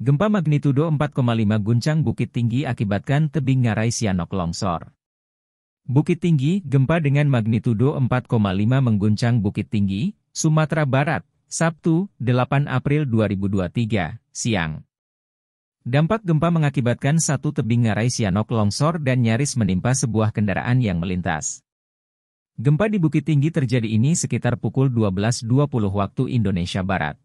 Gempa magnitudo 4,5 guncang Bukit Tinggi akibatkan tebing ngarai Sianok longsor. Bukit Tinggi, gempa dengan magnitudo 4,5 mengguncang Bukit Tinggi, Sumatera Barat, Sabtu, 8 April 2023, siang. Dampak gempa mengakibatkan satu tebing ngarai Sianok longsor dan nyaris menimpa sebuah kendaraan yang melintas. Gempa di Bukit Tinggi terjadi ini sekitar pukul 12.20 waktu Indonesia Barat.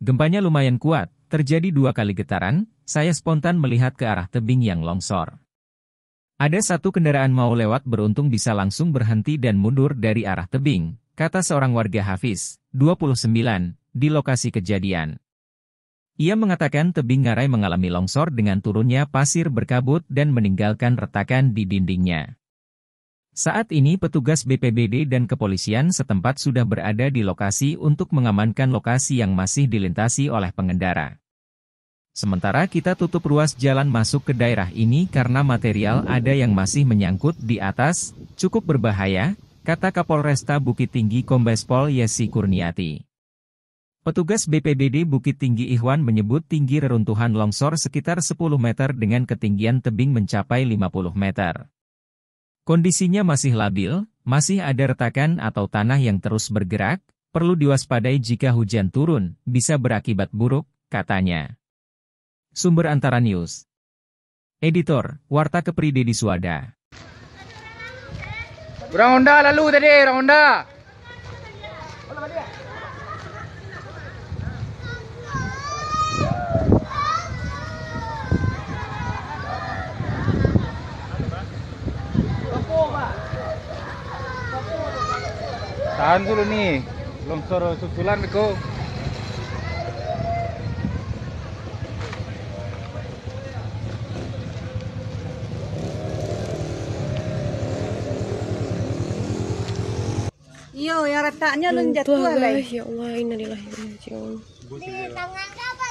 Gempanya lumayan kuat, Terjadi dua kali getaran, saya spontan melihat ke arah tebing yang longsor. Ada satu kendaraan mau lewat beruntung bisa langsung berhenti dan mundur dari arah tebing, kata seorang warga Hafiz, 29, di lokasi kejadian. Ia mengatakan tebing ngarai mengalami longsor dengan turunnya pasir berkabut dan meninggalkan retakan di dindingnya. Saat ini petugas BPBD dan kepolisian setempat sudah berada di lokasi untuk mengamankan lokasi yang masih dilintasi oleh pengendara. Sementara kita tutup ruas jalan masuk ke daerah ini karena material ada yang masih menyangkut di atas, cukup berbahaya, kata Kapolresta Bukit Tinggi Kombespol Yesi Kurniati. Petugas BPBD Bukit Tinggi Ikhwan menyebut tinggi reruntuhan longsor sekitar 10 meter dengan ketinggian tebing mencapai 50 meter. Kondisinya masih labil, masih ada retakan atau tanah yang terus bergerak, perlu diwaspadai jika hujan turun, bisa berakibat buruk, katanya. Sumber Antara News Editor, Warta Kepri Dedi Suwada Orang lalu tadi, orang tahan dulu nih longsor susulan Miko Yo, yang retaknya lu jatuh guys. Ya Allah, innalillahi wa inna ilaihi raji'un. Di iya, tangan kapan?